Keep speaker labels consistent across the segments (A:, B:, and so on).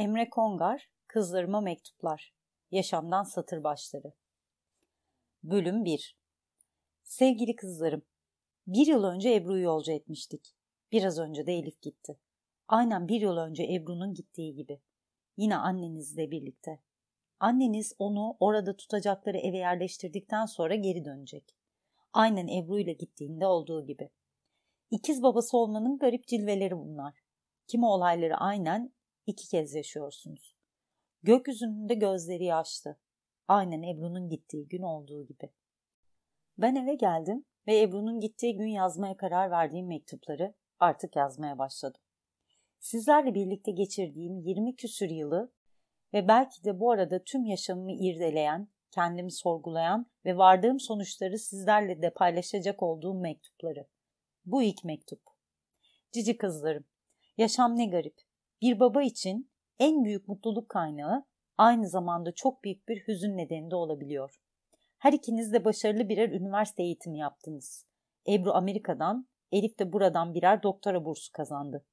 A: Emre Kongar, Kızlarıma Mektuplar, Yaşamdan Satır Başları Bölüm 1 Sevgili kızlarım, bir yıl önce Ebru'yu yolcu etmiştik. Biraz önce de Elif gitti. Aynen bir yıl önce Ebru'nun gittiği gibi. Yine annenizle birlikte. Anneniz onu orada tutacakları eve yerleştirdikten sonra geri dönecek. Aynen Ebru ile gittiğinde olduğu gibi. İkiz babası olmanın garip cilveleri bunlar. Kimi olayları aynen, iki kez yaşıyorsunuz. Gökyüzünde gözleri yaşlı. Aynen Ebru'nun gittiği gün olduğu gibi. Ben eve geldim ve Ebru'nun gittiği gün yazmaya karar verdiğim mektupları artık yazmaya başladım. Sizlerle birlikte geçirdiğim 20 küsür yılı ve belki de bu arada tüm yaşamımı irdeleyen, kendimi sorgulayan ve vardığım sonuçları sizlerle de paylaşacak olduğum mektupları. Bu ilk mektup. Cici kızlarım, yaşam ne garip. Bir baba için en büyük mutluluk kaynağı aynı zamanda çok büyük bir hüzün nedeni de olabiliyor. Her ikiniz de başarılı birer üniversite eğitimi yaptınız. Ebru Amerika'dan, Elif de buradan birer doktora bursu kazandı.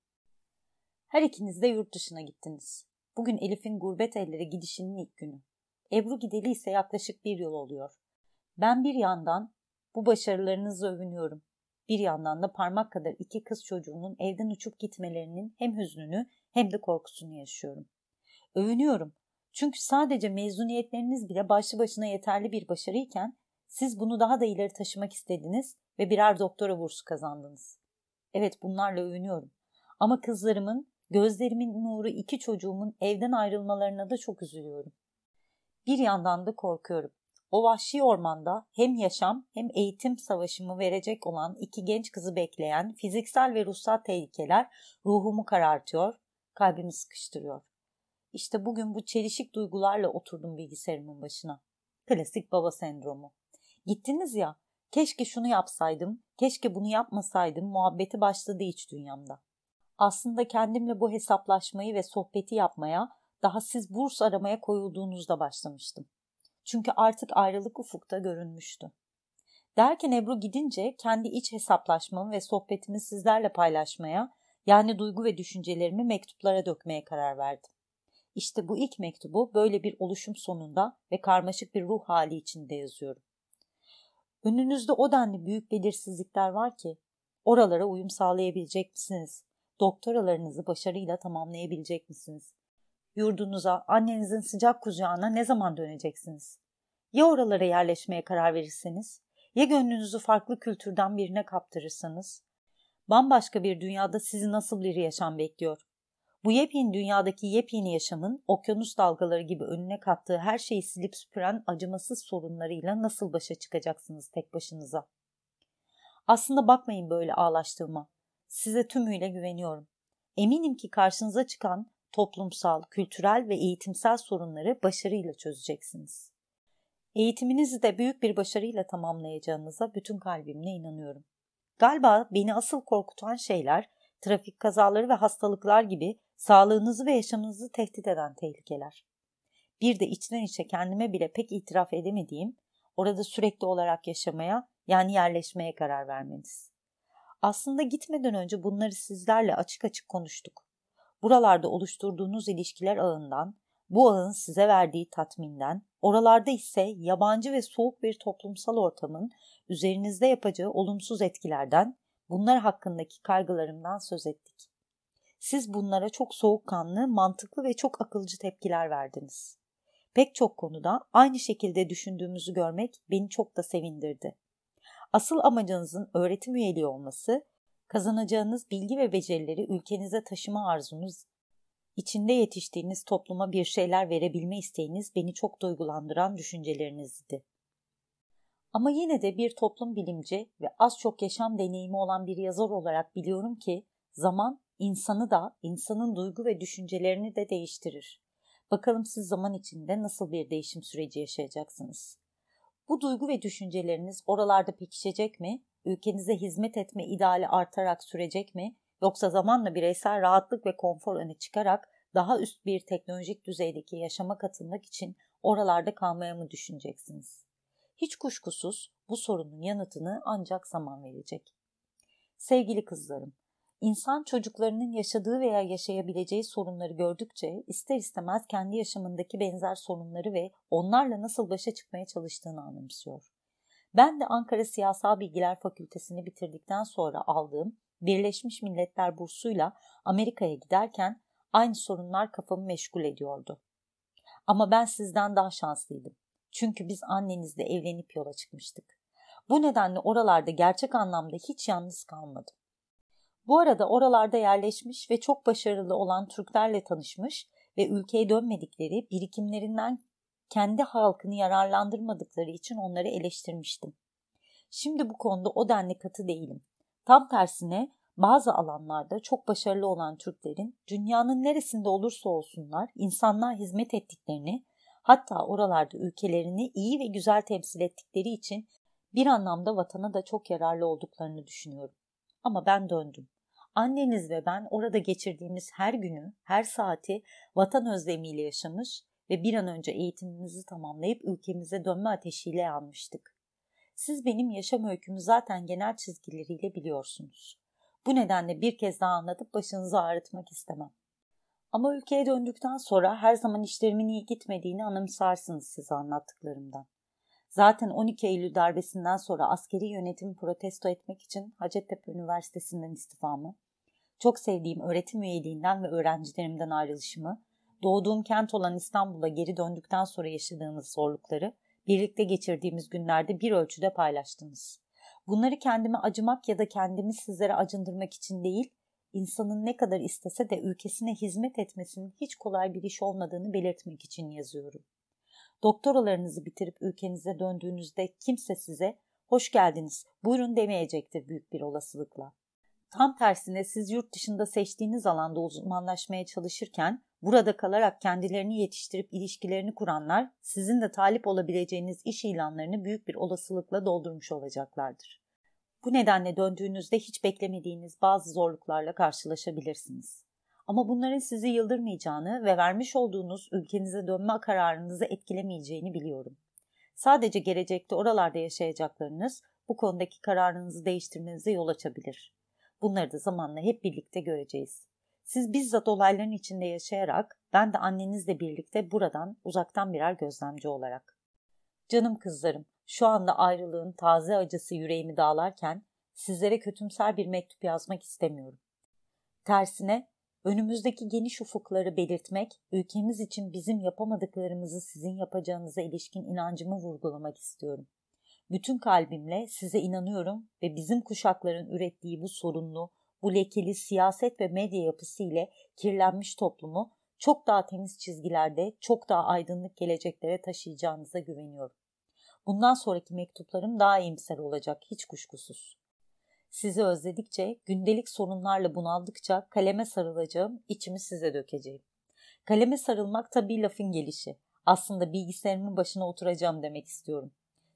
A: Her ikiniz de yurt dışına gittiniz. Bugün Elif'in gurbet ellere gidişinin ilk günü. Ebru gideli ise yaklaşık bir yıl oluyor. Ben bir yandan bu başarılarınızla övünüyorum. Bir yandan da parmak kadar iki kız çocuğunun evden uçup gitmelerinin hem hüznünü hem de korkusunu yaşıyorum. Övünüyorum. Çünkü sadece mezuniyetleriniz bile başlı başına yeterli bir başarıyken siz bunu daha da ileri taşımak istediniz ve birer doktora bursu kazandınız. Evet bunlarla övünüyorum. Ama kızlarımın, gözlerimin nuru iki çocuğumun evden ayrılmalarına da çok üzülüyorum. Bir yandan da korkuyorum. O vahşi ormanda hem yaşam hem eğitim savaşımı verecek olan iki genç kızı bekleyen fiziksel ve ruhsal tehlikeler ruhumu karartıyor, kalbimi sıkıştırıyor. İşte bugün bu çelişik duygularla oturdum bilgisayarımın başına. Klasik baba sendromu. Gittiniz ya, keşke şunu yapsaydım, keşke bunu yapmasaydım muhabbeti başladı iç dünyamda. Aslında kendimle bu hesaplaşmayı ve sohbeti yapmaya daha siz burs aramaya koyulduğunuzda başlamıştım. Çünkü artık ayrılık ufukta görünmüştü. Derken Ebru gidince kendi iç hesaplaşmamı ve sohbetimi sizlerle paylaşmaya, yani duygu ve düşüncelerimi mektuplara dökmeye karar verdim. İşte bu ilk mektubu böyle bir oluşum sonunda ve karmaşık bir ruh hali içinde yazıyorum. Önünüzde o denli büyük belirsizlikler var ki oralara uyum sağlayabilecek misiniz? Doktoralarınızı başarıyla tamamlayabilecek misiniz? yurdunuza, annenizin sıcak kucağına ne zaman döneceksiniz? Ya oralara yerleşmeye karar verirseniz? Ya gönlünüzü farklı kültürden birine kaptırırsanız? Bambaşka bir dünyada sizi nasıl bir yaşam bekliyor? Bu yepyeni dünyadaki yepyeni yaşamın okyanus dalgaları gibi önüne kattığı her şeyi silip süpüren acımasız sorunlarıyla nasıl başa çıkacaksınız tek başınıza? Aslında bakmayın böyle ağlaştığıma. Size tümüyle güveniyorum. Eminim ki karşınıza çıkan toplumsal, kültürel ve eğitimsel sorunları başarıyla çözeceksiniz. Eğitiminizi de büyük bir başarıyla tamamlayacağınıza bütün kalbimle inanıyorum. Galiba beni asıl korkutan şeyler trafik kazaları ve hastalıklar gibi sağlığınızı ve yaşamınızı tehdit eden tehlikeler. Bir de içten içe kendime bile pek itiraf edemediğim orada sürekli olarak yaşamaya yani yerleşmeye karar vermeniz. Aslında gitmeden önce bunları sizlerle açık açık konuştuk buralarda oluşturduğunuz ilişkiler ağından, bu ağın size verdiği tatminden, oralarda ise yabancı ve soğuk bir toplumsal ortamın üzerinizde yapacağı olumsuz etkilerden, bunlar hakkındaki kaygılarımdan söz ettik. Siz bunlara çok soğukkanlı, mantıklı ve çok akılcı tepkiler verdiniz. Pek çok konuda aynı şekilde düşündüğümüzü görmek beni çok da sevindirdi. Asıl amacınızın öğretim üyeliği olması Kazanacağınız bilgi ve becerileri ülkenize taşıma arzunuz, içinde yetiştiğiniz topluma bir şeyler verebilme isteğiniz beni çok duygulandıran düşüncelerinizdi. Ama yine de bir toplum bilimci ve az çok yaşam deneyimi olan bir yazar olarak biliyorum ki zaman insanı da insanın duygu ve düşüncelerini de değiştirir. Bakalım siz zaman içinde nasıl bir değişim süreci yaşayacaksınız? Bu duygu ve düşünceleriniz oralarda pekişecek mi ülkenize hizmet etme ideali artarak sürecek mi yoksa zamanla bireysel rahatlık ve konfor öne çıkarak daha üst bir teknolojik düzeydeki yaşama katılmak için oralarda kalmaya mı düşüneceksiniz? Hiç kuşkusuz bu sorunun yanıtını ancak zaman verecek. Sevgili kızlarım, insan çocuklarının yaşadığı veya yaşayabileceği sorunları gördükçe ister istemez kendi yaşamındaki benzer sorunları ve onlarla nasıl başa çıkmaya çalıştığını anımsıyor. Ben de Ankara Siyasal Bilgiler Fakültesini bitirdikten sonra aldığım Birleşmiş Milletler bursuyla Amerika'ya giderken aynı sorunlar kafamı meşgul ediyordu. Ama ben sizden daha şanslıydım. Çünkü biz annenizle evlenip yola çıkmıştık. Bu nedenle oralarda gerçek anlamda hiç yalnız kalmadım. Bu arada oralarda yerleşmiş ve çok başarılı olan Türklerle tanışmış ve ülkeye dönmedikleri birikimlerinden kendi halkını yararlandırmadıkları için onları eleştirmiştim. Şimdi bu konuda o denli katı değilim. Tam tersine bazı alanlarda çok başarılı olan Türklerin dünyanın neresinde olursa olsunlar insanlığa hizmet ettiklerini hatta oralarda ülkelerini iyi ve güzel temsil ettikleri için bir anlamda vatana da çok yararlı olduklarını düşünüyorum. Ama ben döndüm. Anneniz ve ben orada geçirdiğimiz her günü, her saati vatan özlemiyle yaşamış ve bir an önce eğitimimizi tamamlayıp ülkemize dönme ateşiyle yanmıştık. Siz benim yaşam öykümü zaten genel çizgileriyle biliyorsunuz. Bu nedenle bir kez daha anlatıp başınızı ağrıtmak istemem. Ama ülkeye döndükten sonra her zaman işlerimin iyi gitmediğini anımsarsınız size anlattıklarımdan. Zaten 12 Eylül darbesinden sonra askeri yönetimi protesto etmek için Hacettepe Üniversitesi'nden istifamı, çok sevdiğim öğretim üyeliğinden ve öğrencilerimden ayrılışımı doğduğum kent olan İstanbul'a geri döndükten sonra yaşadığınız zorlukları birlikte geçirdiğimiz günlerde bir ölçüde paylaştınız. Bunları kendime acımak ya da kendimi sizlere acındırmak için değil, insanın ne kadar istese de ülkesine hizmet etmesinin hiç kolay bir iş olmadığını belirtmek için yazıyorum. Doktoralarınızı bitirip ülkenize döndüğünüzde kimse size hoş geldiniz, buyurun demeyecektir büyük bir olasılıkla. Tam tersine siz yurt dışında seçtiğiniz alanda uzmanlaşmaya çalışırken Burada kalarak kendilerini yetiştirip ilişkilerini kuranlar sizin de talip olabileceğiniz iş ilanlarını büyük bir olasılıkla doldurmuş olacaklardır. Bu nedenle döndüğünüzde hiç beklemediğiniz bazı zorluklarla karşılaşabilirsiniz. Ama bunların sizi yıldırmayacağını ve vermiş olduğunuz ülkenize dönme kararınızı etkilemeyeceğini biliyorum. Sadece gelecekte oralarda yaşayacaklarınız bu konudaki kararınızı değiştirmenize yol açabilir. Bunları da zamanla hep birlikte göreceğiz. Siz bizzat olayların içinde yaşayarak ben de annenizle birlikte buradan uzaktan birer gözlemci olarak. Canım kızlarım, şu anda ayrılığın taze acısı yüreğimi dağlarken sizlere kötümser bir mektup yazmak istemiyorum. Tersine önümüzdeki geniş ufukları belirtmek, ülkemiz için bizim yapamadıklarımızı sizin yapacağınıza ilişkin inancımı vurgulamak istiyorum. Bütün kalbimle size inanıyorum ve bizim kuşakların ürettiği bu sorunlu, bu lekeli siyaset ve medya yapısı ile kirlenmiş toplumu çok daha temiz çizgilerde, çok daha aydınlık geleceklere taşıyacağınıza güveniyorum. Bundan sonraki mektuplarım daha iyimser olacak hiç kuşkusuz. Sizi özledikçe, gündelik sorunlarla bunaldıkça kaleme sarılacağım, içimi size dökeceğim. Kaleme sarılmak tabii lafın gelişi. Aslında bilgisayarımın başına oturacağım demek istiyorum.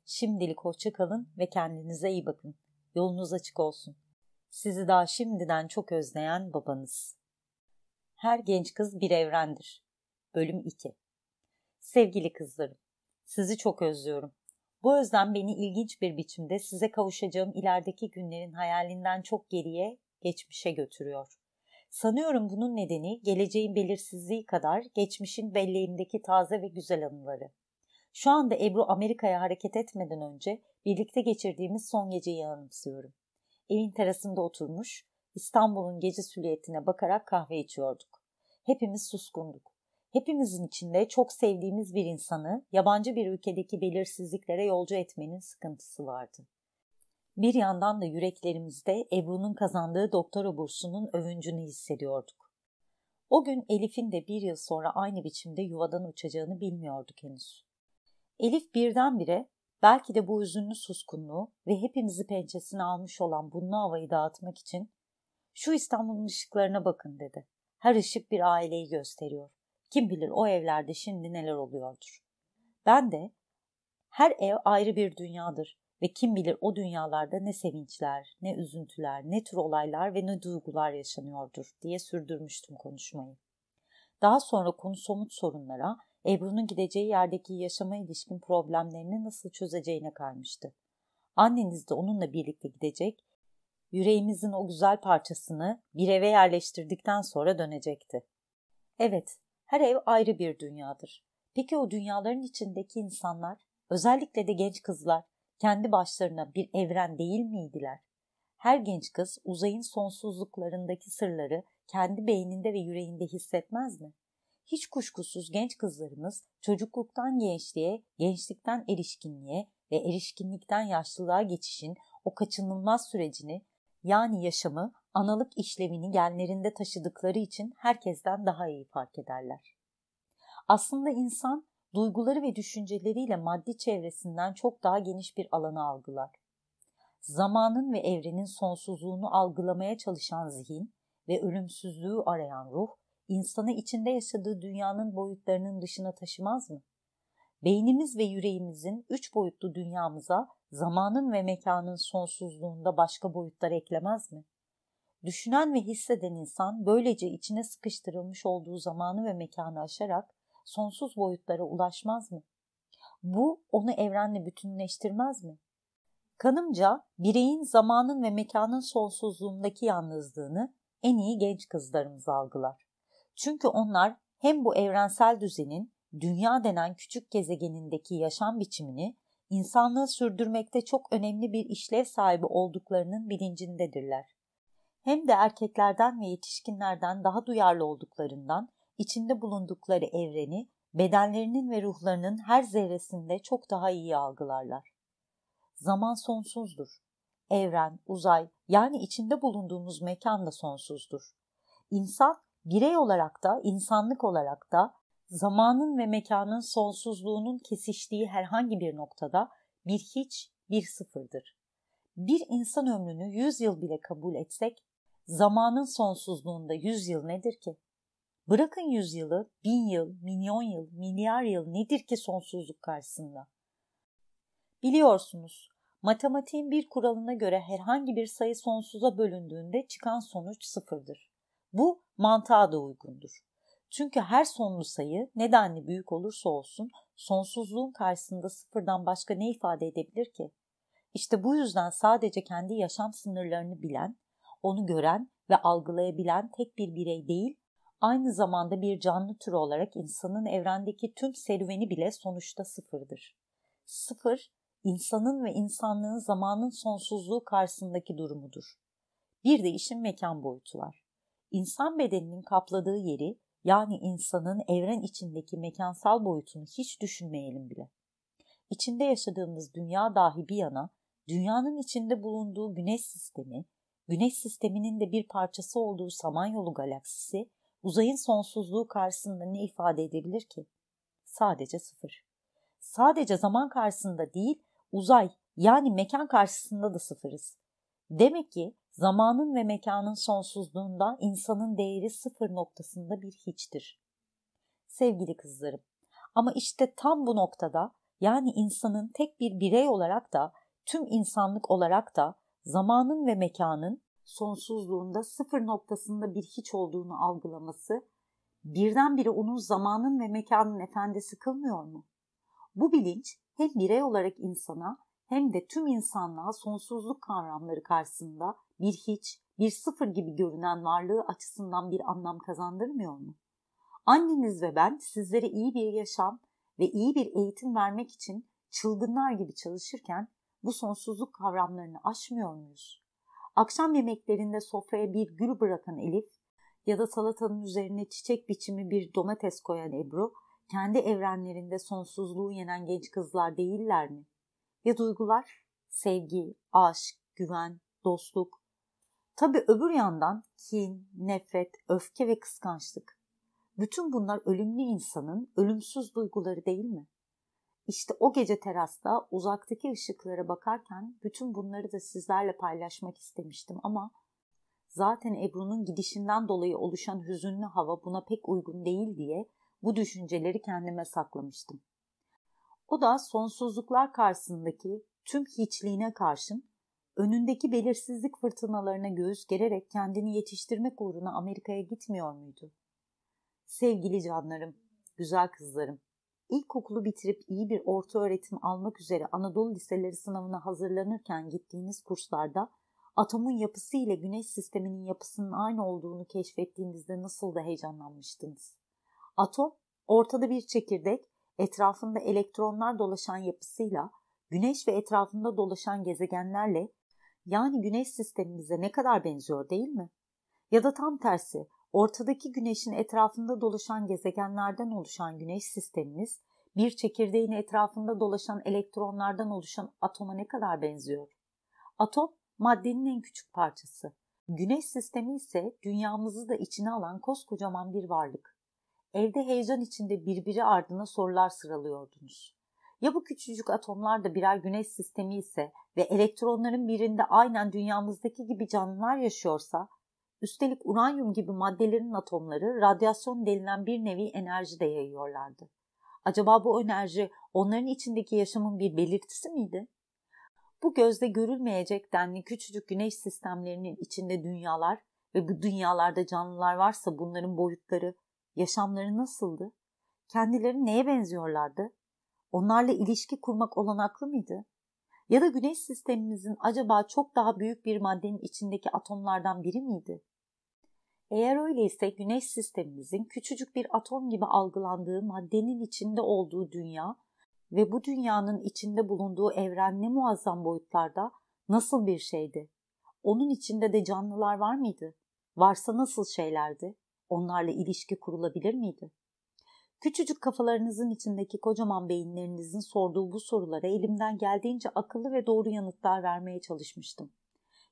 A: Şimdilik hoşçakalın ve kendinize iyi bakın. Yolunuz açık olsun sizi daha şimdiden çok özleyen babanız. Her genç kız bir evrendir. Bölüm 2 Sevgili kızlarım, sizi çok özlüyorum. Bu özlem beni ilginç bir biçimde size kavuşacağım ilerideki günlerin hayalinden çok geriye, geçmişe götürüyor. Sanıyorum bunun nedeni geleceğin belirsizliği kadar geçmişin belleğimdeki taze ve güzel anıları. Şu anda Ebru Amerika'ya hareket etmeden önce birlikte geçirdiğimiz son geceyi anımsıyorum evin terasında oturmuş, İstanbul'un gece süliyetine bakarak kahve içiyorduk. Hepimiz suskunduk. Hepimizin içinde çok sevdiğimiz bir insanı yabancı bir ülkedeki belirsizliklere yolcu etmenin sıkıntısı vardı. Bir yandan da yüreklerimizde Ebru'nun kazandığı doktora bursunun övüncünü hissediyorduk. O gün Elif'in de bir yıl sonra aynı biçimde yuvadan uçacağını bilmiyorduk henüz. Elif birdenbire Belki de bu üzünlü suskunluğu ve hepimizi pençesine almış olan bunlu havayı dağıtmak için şu İstanbul'un ışıklarına bakın dedi. Her ışık bir aileyi gösteriyor. Kim bilir o evlerde şimdi neler oluyordur. Ben de her ev ayrı bir dünyadır ve kim bilir o dünyalarda ne sevinçler, ne üzüntüler, ne tür olaylar ve ne duygular yaşanıyordur diye sürdürmüştüm konuşmayı. Daha sonra konu somut sorunlara Ebru'nun gideceği yerdeki yaşama ilişkin problemlerini nasıl çözeceğine kalmıştı. Anneniz de onunla birlikte gidecek, yüreğimizin o güzel parçasını bir eve yerleştirdikten sonra dönecekti. Evet, her ev ayrı bir dünyadır. Peki o dünyaların içindeki insanlar, özellikle de genç kızlar, kendi başlarına bir evren değil miydiler? Her genç kız uzayın sonsuzluklarındaki sırları kendi beyninde ve yüreğinde hissetmez mi? hiç kuşkusuz genç kızlarımız çocukluktan gençliğe, gençlikten erişkinliğe ve erişkinlikten yaşlılığa geçişin o kaçınılmaz sürecini yani yaşamı analık işlevini genlerinde taşıdıkları için herkesten daha iyi fark ederler. Aslında insan duyguları ve düşünceleriyle maddi çevresinden çok daha geniş bir alanı algılar. Zamanın ve evrenin sonsuzluğunu algılamaya çalışan zihin ve ölümsüzlüğü arayan ruh insanı içinde yaşadığı dünyanın boyutlarının dışına taşımaz mı? Beynimiz ve yüreğimizin üç boyutlu dünyamıza zamanın ve mekanın sonsuzluğunda başka boyutlar eklemez mi? Düşünen ve hisseden insan böylece içine sıkıştırılmış olduğu zamanı ve mekanı aşarak sonsuz boyutlara ulaşmaz mı? Bu onu evrenle bütünleştirmez mi? Kanımca bireyin zamanın ve mekanın sonsuzluğundaki yalnızlığını en iyi genç kızlarımız algılar. Çünkü onlar hem bu evrensel düzenin dünya denen küçük gezegenindeki yaşam biçimini insanlığı sürdürmekte çok önemli bir işlev sahibi olduklarının bilincindedirler. Hem de erkeklerden ve yetişkinlerden daha duyarlı olduklarından içinde bulundukları evreni bedenlerinin ve ruhlarının her zerresinde çok daha iyi algılarlar. Zaman sonsuzdur. Evren, uzay yani içinde bulunduğumuz mekan da sonsuzdur. İnsan Birey olarak da, insanlık olarak da zamanın ve mekanın sonsuzluğunun kesiştiği herhangi bir noktada bir hiç, bir sıfırdır. Bir insan ömrünü yüz yıl bile kabul etsek, zamanın sonsuzluğunda yüz yıl nedir ki? Bırakın 100 yılı, 1000 yıl, milyon yıl, milyar yıl nedir ki sonsuzluk karşısında? Biliyorsunuz, matematiğin bir kuralına göre herhangi bir sayı sonsuza bölündüğünde çıkan sonuç sıfırdır. Bu mantığa da uygundur. Çünkü her sonlu sayı nedenli büyük olursa olsun sonsuzluğun karşısında sıfırdan başka ne ifade edebilir ki? İşte bu yüzden sadece kendi yaşam sınırlarını bilen, onu gören ve algılayabilen tek bir birey değil, aynı zamanda bir canlı tür olarak insanın evrendeki tüm serüveni bile sonuçta sıfırdır. Sıfır, insanın ve insanlığın zamanın sonsuzluğu karşısındaki durumudur. Bir de işin mekan boyutu var insan bedeninin kapladığı yeri yani insanın evren içindeki mekansal boyutunu hiç düşünmeyelim bile. İçinde yaşadığımız dünya dahi bir yana, dünyanın içinde bulunduğu güneş sistemi, güneş sisteminin de bir parçası olduğu Samanyolu galaksisi, uzayın sonsuzluğu karşısında ne ifade edebilir ki? Sadece sıfır. Sadece zaman karşısında değil, uzay yani mekan karşısında da sıfırız. Demek ki zamanın ve mekanın sonsuzluğunda insanın değeri sıfır noktasında bir hiçtir. Sevgili kızlarım, ama işte tam bu noktada yani insanın tek bir birey olarak da tüm insanlık olarak da zamanın ve mekanın sonsuzluğunda sıfır noktasında bir hiç olduğunu algılaması birdenbire onun zamanın ve mekanın efendisi kılmıyor mu? Bu bilinç hem birey olarak insana hem de tüm insanlığa sonsuzluk kavramları karşısında bir hiç, bir sıfır gibi görünen varlığı açısından bir anlam kazandırmıyor mu? Anneniz ve ben sizlere iyi bir yaşam ve iyi bir eğitim vermek için çılgınlar gibi çalışırken bu sonsuzluk kavramlarını aşmıyor muyuz? Akşam yemeklerinde sofraya bir gül bırakan Elif ya da salatanın üzerine çiçek biçimi bir domates koyan Ebru, kendi evrenlerinde sonsuzluğu yenen genç kızlar değiller mi? Ya duygular? Sevgi, aşk, güven, dostluk, Tabi öbür yandan kin, nefret, öfke ve kıskançlık. Bütün bunlar ölümlü insanın ölümsüz duyguları değil mi? İşte o gece terasta uzaktaki ışıklara bakarken bütün bunları da sizlerle paylaşmak istemiştim ama zaten Ebru'nun gidişinden dolayı oluşan hüzünlü hava buna pek uygun değil diye bu düşünceleri kendime saklamıştım. O da sonsuzluklar karşısındaki tüm hiçliğine karşın önündeki belirsizlik fırtınalarına göğüs gererek kendini yetiştirmek uğruna Amerika'ya gitmiyor muydu? Sevgili canlarım, güzel kızlarım, ilkokulu bitirip iyi bir orta öğretim almak üzere Anadolu liseleri sınavına hazırlanırken gittiğiniz kurslarda atomun yapısı ile güneş sisteminin yapısının aynı olduğunu keşfettiğinizde nasıl da heyecanlanmıştınız. Atom, ortada bir çekirdek, etrafında elektronlar dolaşan yapısıyla, güneş ve etrafında dolaşan gezegenlerle yani güneş sistemimize ne kadar benziyor değil mi? Ya da tam tersi ortadaki güneşin etrafında dolaşan gezegenlerden oluşan güneş sistemimiz bir çekirdeğin etrafında dolaşan elektronlardan oluşan atoma ne kadar benziyor? Atom maddenin en küçük parçası. Güneş sistemi ise dünyamızı da içine alan koskocaman bir varlık. Evde heyecan içinde birbiri ardına sorular sıralıyordunuz. Ya bu küçücük atomlar da birer güneş sistemi ise ve elektronların birinde aynen dünyamızdaki gibi canlılar yaşıyorsa, üstelik uranyum gibi maddelerin atomları radyasyon denilen bir nevi enerji de yayıyorlardı. Acaba bu enerji onların içindeki yaşamın bir belirtisi miydi? Bu gözde görülmeyecek denli küçücük güneş sistemlerinin içinde dünyalar ve bu dünyalarda canlılar varsa bunların boyutları, yaşamları nasıldı? Kendileri neye benziyorlardı? onlarla ilişki kurmak olanaklı mıydı? Ya da güneş sistemimizin acaba çok daha büyük bir maddenin içindeki atomlardan biri miydi? Eğer öyleyse güneş sistemimizin küçücük bir atom gibi algılandığı maddenin içinde olduğu dünya ve bu dünyanın içinde bulunduğu evren ne muazzam boyutlarda nasıl bir şeydi? Onun içinde de canlılar var mıydı? Varsa nasıl şeylerdi? Onlarla ilişki kurulabilir miydi? Küçücük kafalarınızın içindeki kocaman beyinlerinizin sorduğu bu sorulara elimden geldiğince akıllı ve doğru yanıtlar vermeye çalışmıştım.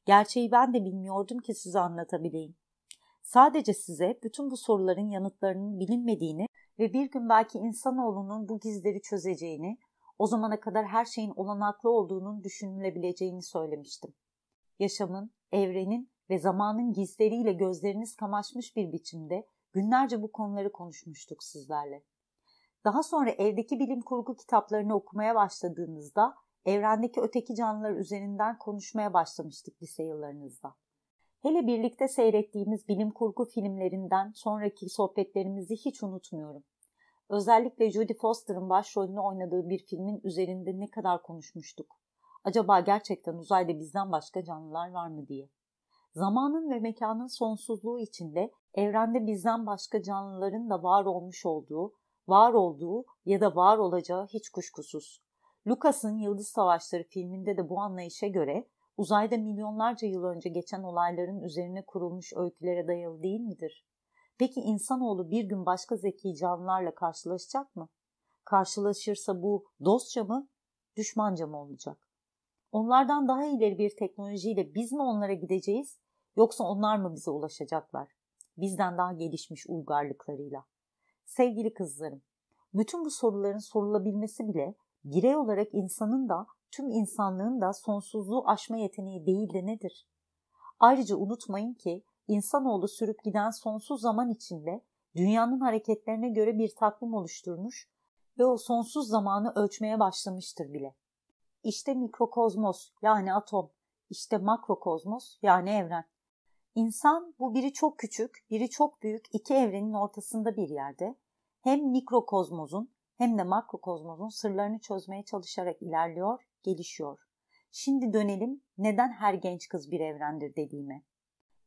A: Gerçeği ben de bilmiyordum ki size anlatabileyim. Sadece size bütün bu soruların yanıtlarının bilinmediğini ve bir gün belki insanoğlunun bu gizleri çözeceğini, o zamana kadar her şeyin olanaklı olduğunun düşünülebileceğini söylemiştim. Yaşamın, evrenin ve zamanın gizleriyle gözleriniz kamaşmış bir biçimde Günlerce bu konuları konuşmuştuk sizlerle. Daha sonra evdeki bilim kurgu kitaplarını okumaya başladığınızda evrendeki öteki canlılar üzerinden konuşmaya başlamıştık lise yıllarınızda. Hele birlikte seyrettiğimiz bilim kurgu filmlerinden sonraki sohbetlerimizi hiç unutmuyorum. Özellikle Judy Foster'ın başrolünü oynadığı bir filmin üzerinde ne kadar konuşmuştuk. Acaba gerçekten uzayda bizden başka canlılar var mı diye. Zamanın ve mekanın sonsuzluğu içinde evrende bizden başka canlıların da var olmuş olduğu, var olduğu ya da var olacağı hiç kuşkusuz. Lucas'ın Yıldız Savaşları filminde de bu anlayışa göre uzayda milyonlarca yıl önce geçen olayların üzerine kurulmuş öykülere dayalı değil midir? Peki insanoğlu bir gün başka zeki canlılarla karşılaşacak mı? Karşılaşırsa bu dostça mı, düşmanca mı olacak? Onlardan daha ileri bir teknolojiyle biz mi onlara gideceğiz yoksa onlar mı bize ulaşacaklar? bizden daha gelişmiş uygarlıklarıyla. Sevgili kızlarım, bütün bu soruların sorulabilmesi bile birey olarak insanın da tüm insanlığın da sonsuzluğu aşma yeteneği değil de nedir? Ayrıca unutmayın ki insanoğlu sürüp giden sonsuz zaman içinde dünyanın hareketlerine göre bir takvim oluşturmuş ve o sonsuz zamanı ölçmeye başlamıştır bile. İşte mikrokozmos yani atom, işte makrokozmos yani evren. İnsan bu biri çok küçük, biri çok büyük iki evrenin ortasında bir yerde hem mikrokozmozun hem de makrokozmozun sırlarını çözmeye çalışarak ilerliyor, gelişiyor. Şimdi dönelim neden her genç kız bir evrendir dediğime.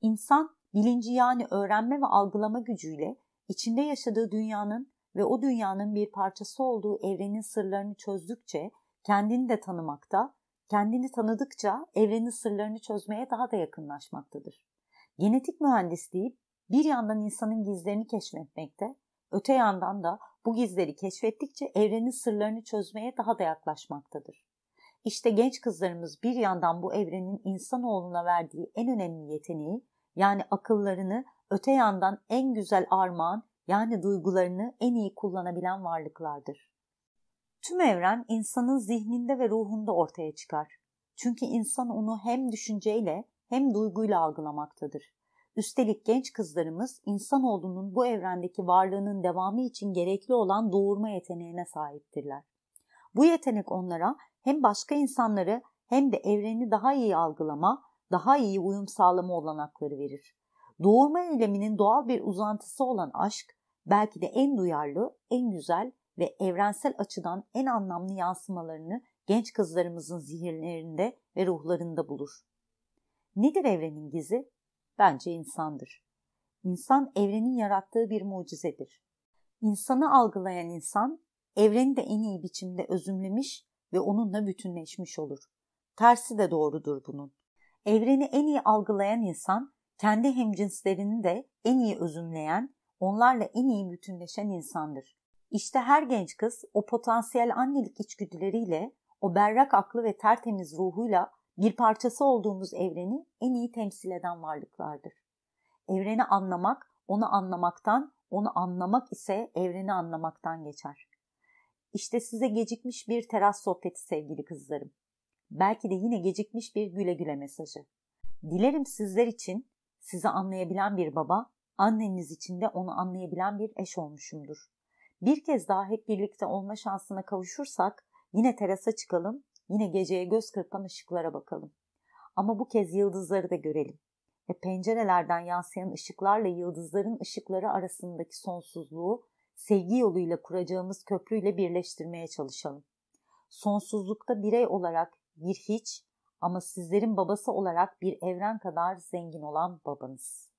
A: İnsan bilinci yani öğrenme ve algılama gücüyle içinde yaşadığı dünyanın ve o dünyanın bir parçası olduğu evrenin sırlarını çözdükçe kendini de tanımakta, kendini tanıdıkça evrenin sırlarını çözmeye daha da yakınlaşmaktadır. Genetik mühendisliği bir yandan insanın gizlerini keşfetmekte, öte yandan da bu gizleri keşfettikçe evrenin sırlarını çözmeye daha da yaklaşmaktadır. İşte genç kızlarımız bir yandan bu evrenin insanoğluna verdiği en önemli yeteneği yani akıllarını öte yandan en güzel armağan yani duygularını en iyi kullanabilen varlıklardır. Tüm evren insanın zihninde ve ruhunda ortaya çıkar. Çünkü insan onu hem düşünceyle hem duyguyla algılamaktadır. Üstelik genç kızlarımız insanoğlunun bu evrendeki varlığının devamı için gerekli olan doğurma yeteneğine sahiptirler. Bu yetenek onlara hem başka insanları hem de evreni daha iyi algılama, daha iyi uyum sağlama olanakları verir. Doğurma eyleminin doğal bir uzantısı olan aşk, belki de en duyarlı, en güzel ve evrensel açıdan en anlamlı yansımalarını genç kızlarımızın zihinlerinde ve ruhlarında bulur. Nedir evrenin gizi? Bence insandır. İnsan evrenin yarattığı bir mucizedir. İnsanı algılayan insan evreni de en iyi biçimde özümlemiş ve onunla bütünleşmiş olur. Tersi de doğrudur bunun. Evreni en iyi algılayan insan kendi hemcinslerini de en iyi özümleyen, onlarla en iyi bütünleşen insandır. İşte her genç kız o potansiyel annelik içgüdüleriyle, o berrak aklı ve tertemiz ruhuyla bir parçası olduğumuz evreni en iyi temsil eden varlıklardır. Evreni anlamak, onu anlamaktan, onu anlamak ise evreni anlamaktan geçer. İşte size gecikmiş bir teras sohbeti sevgili kızlarım. Belki de yine gecikmiş bir güle güle mesajı. Dilerim sizler için sizi anlayabilen bir baba, anneniz için de onu anlayabilen bir eş olmuşumdur. Bir kez daha hep birlikte olma şansına kavuşursak yine terasa çıkalım Yine geceye göz kırpan ışıklara bakalım. Ama bu kez yıldızları da görelim ve pencerelerden yansıyan ışıklarla yıldızların ışıkları arasındaki sonsuzluğu sevgi yoluyla kuracağımız köprüyle birleştirmeye çalışalım. Sonsuzlukta birey olarak bir hiç ama sizlerin babası olarak bir evren kadar zengin olan babanız.